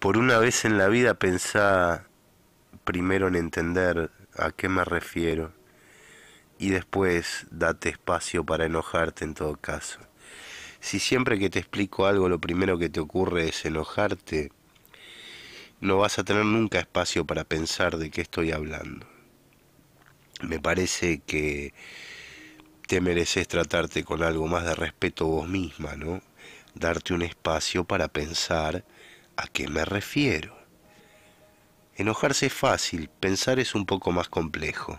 por una vez en la vida pensá primero en entender a qué me refiero y después date espacio para enojarte en todo caso. Si siempre que te explico algo lo primero que te ocurre es enojarte, no vas a tener nunca espacio para pensar de qué estoy hablando. Me parece que te mereces tratarte con algo más de respeto vos misma, ¿no? Darte un espacio para pensar ¿A qué me refiero? Enojarse es fácil, pensar es un poco más complejo.